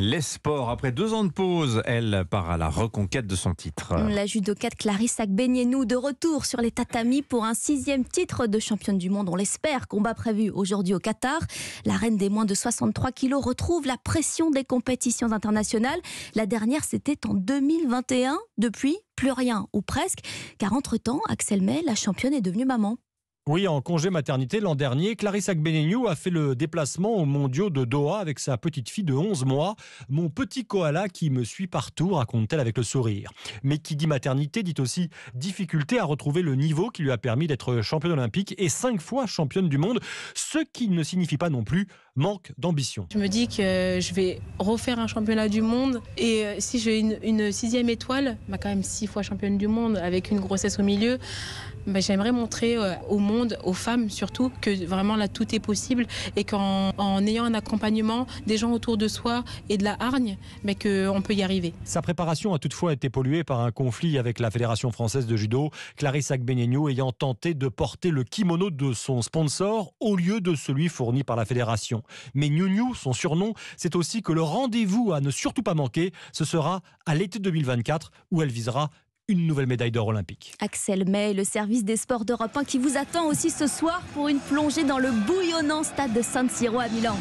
Les sports, après deux ans de pause, elle part à la reconquête de son titre. La judokate Clarisse Agbenienou de retour sur les tatamis pour un sixième titre de championne du monde, on l'espère. Combat prévu aujourd'hui au Qatar. La reine des moins de 63 kilos retrouve la pression des compétitions internationales. La dernière, c'était en 2021. Depuis, plus rien, ou presque, car entre-temps, Axel May, la championne, est devenue maman. Oui, en congé maternité l'an dernier, Clarisse Agbenenou a fait le déplacement aux mondiaux de Doha avec sa petite fille de 11 mois. Mon petit koala qui me suit partout, raconte-t-elle avec le sourire. Mais qui dit maternité dit aussi difficulté à retrouver le niveau qui lui a permis d'être championne olympique et cinq fois championne du monde, ce qui ne signifie pas non plus manque d'ambition. Je me dis que je vais refaire un championnat du monde et euh, si j'ai une, sixième étoile, bah, quand même six fois championne du monde avec une grossesse au milieu, bah, j'aimerais montrer euh, au monde aux femmes surtout, que vraiment là tout est possible et qu'en en ayant un accompagnement des gens autour de soi et de la hargne, mais qu'on peut y arriver. Sa préparation a toutefois été polluée par un conflit avec la Fédération française de judo, Clarisse Agbenegno ayant tenté de porter le kimono de son sponsor au lieu de celui fourni par la fédération. Mais New son surnom, c'est aussi que le rendez-vous à ne surtout pas manquer, ce sera à l'été 2024 où elle visera une nouvelle médaille d'or olympique. Axel May, le service des sports d'Europe 1 qui vous attend aussi ce soir pour une plongée dans le bouillonnant stade de San Siro à Milan.